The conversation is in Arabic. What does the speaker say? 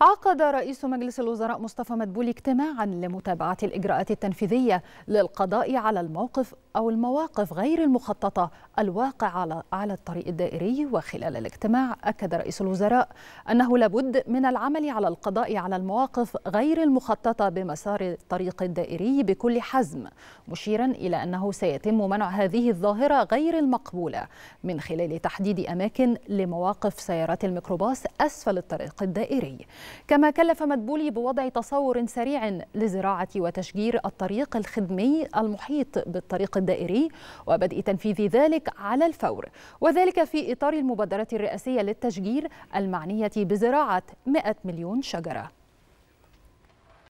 عقد رئيس مجلس الوزراء مصطفى مدبولي اجتماعا لمتابعة الإجراءات التنفيذية للقضاء على الموقف أو المواقف غير المخططة الواقع على على الطريق الدائري وخلال الاجتماع أكد رئيس الوزراء أنه لابد من العمل على القضاء على المواقف غير المخططة بمسار الطريق الدائري بكل حزم مشيرا إلى أنه سيتم منع هذه الظاهرة غير المقبولة من خلال تحديد أماكن لمواقف سيارات الميكروباص أسفل الطريق الدائري كما كلف مدبولي بوضع تصور سريع لزراعة وتشجير الطريق الخدمي المحيط بالطريق الدائري وبدء تنفيذ ذلك على الفور وذلك في إطار المبادرة الرئاسية للتشجير المعنية بزراعة 100 مليون شجرة